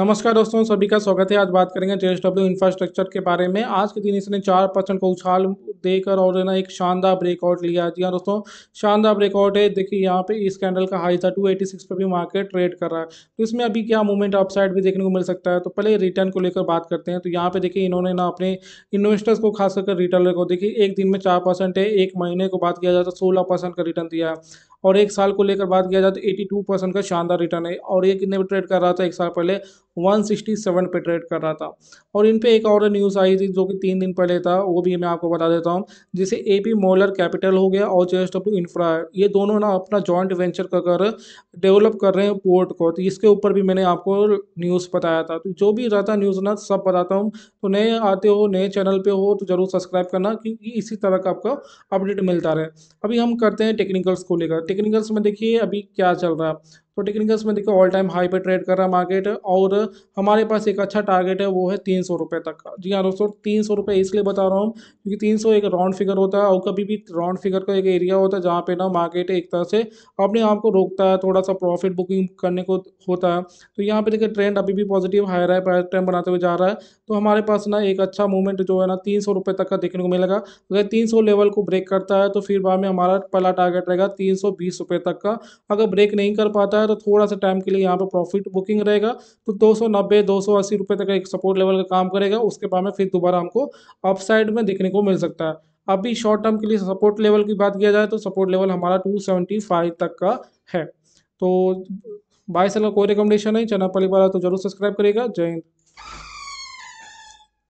नमस्कार दोस्तों सभी का स्वागत है आज बात करेंगे जे डब्ल्यू इंफ्रास्ट्रक्चर के बारे में आज के दिन इसने चार परसेंट को उछाल देकर और ना एक शानदार ब्रेकआउट लिया जी हाँ दोस्तों शानदार ब्रेकआउट है देखिए यहाँ पे इस कैंडल का हाई था 286 पे भी मार्केट ट्रेड कर रहा है तो इसमें अभी क्या मूवमेंट अपसाइड भी देखने को मिल सकता है तो पहले रिटर्न को लेकर बात करते हैं तो यहाँ पे देखिए इन्होंने ना अपने इन्वेस्टर्स को खास करके रिटर्न को देखिए एक दिन में चार है एक महीने को बात किया जाए तो सोलह का रिटर्न दिया है और एक साल को लेकर बात किया जाए तो एटी टू परसेंट का शानदार रिटर्न है और ये कितने पे ट्रेड कर रहा था एक साल पहले वन सिक्सटी सेवन पे ट्रेड कर रहा था और इन पे एक और न्यूज़ आई थी जो कि तीन दिन पहले था वो भी मैं आपको बता देता हूँ जिसे ए पी मोलर कैपिटल हो गया और जेस्ट एस डब्ल्यू इन्फ्रा ये दोनों ना अपना जॉइंट वेंचर कर कर डेवलप कर रहे हैं पोर्ट को तो इसके ऊपर भी मैंने आपको न्यूज़ बताया था तो जो भी रहता न्यूज़ ना सब बताता हूँ तो नए आते हो नए चैनल पर हो तो ज़रूर सब्सक्राइब करना क्योंकि इसी तरह का आपका अपडेट मिलता रहे अभी हम करते हैं टेक्निकल्स को लेकर टेक्निकल्स में देखिए अभी क्या चल रहा है तो टेक्निकल्स में देखो ऑल टाइम हाई पे ट्रेड कर रहा है मार्केट और हमारे पास एक अच्छा टारगेट है वो है तीन सौ रुपये तक का जी हाँ दोस्तों तीन सौ रुपये इसलिए बता रहा हूँ क्योंकि तीन सौ एक राउंड फिगर होता है और कभी भी राउंड फिगर का एक एरिया होता है जहाँ पे ना मार्केट एक तरह से अपने आप को रोकता है थोड़ा सा प्रॉफिट बुकिंग करने को होता है तो यहाँ पर देखिए ट्रेंड अभी भी पॉजिटिव हाई रहा है ट्रेंड बनाते हुए जा रहा है तो हमारे पास ना एक अच्छा मूवमेंट जो है ना तीन सौ रुपये तक का देखने को मिलेगा अगर तीन सौ लेवल को ब्रेक करता है तो फिर बाद में हमारा पहला टारगेट रहेगा तीन सौ बीस रुपये तक का अगर ब्रेक नहीं कर पाता है तो थोड़ा सा टाइम के लिए यहाँ पर प्रॉफिट बुकिंग रहेगा तो दो सौ नब्बे दो सौ अस्सी तक का एक सपोर्ट लेवल का काम करेगा उसके बाद में फिर दोबारा हमको अपसाइड में देखने को मिल सकता है अभी शॉर्ट टर्म के लिए सपोर्ट लेवल की बात किया जाए तो सपोर्ट लेवल हमारा टू सेवेंटी फाइव तक का है तो बाय सेल का कोई रिकमेंडेशन नहीं चैनल पहली बार तो जरूर सब्सक्राइब करेगा जय हिंद